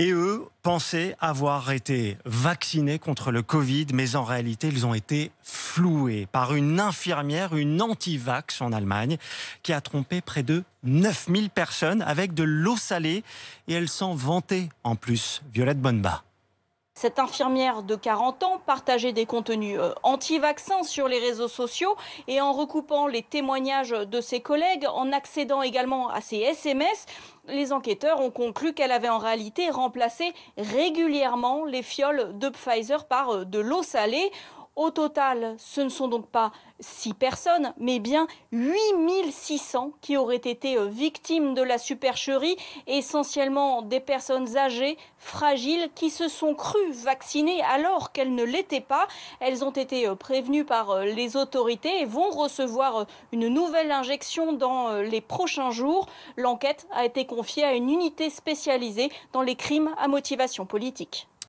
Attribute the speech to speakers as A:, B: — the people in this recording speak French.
A: Et eux pensaient avoir été vaccinés contre le Covid, mais en réalité, ils ont été floués par une infirmière, une anti-vax en Allemagne, qui a trompé près de 9000 personnes avec de l'eau salée et elle s'en vantait en plus. Violette Bonnebas.
B: Cette infirmière de 40 ans partageait des contenus euh, anti-vaccins sur les réseaux sociaux et en recoupant les témoignages de ses collègues, en accédant également à ses SMS, les enquêteurs ont conclu qu'elle avait en réalité remplacé régulièrement les fioles de Pfizer par euh, de l'eau salée. Au total, ce ne sont donc pas 6 personnes, mais bien 8600 qui auraient été euh, victimes de la supercherie, essentiellement des personnes âgées, fragiles, qui se sont crues vaccinées alors qu'elles ne l'étaient pas. Elles ont été euh, prévenues par euh, les autorités et vont recevoir une nouvelle injection dans les prochains jours. L'enquête a été confiée à une unité spécialisée dans les crimes à motivation politique.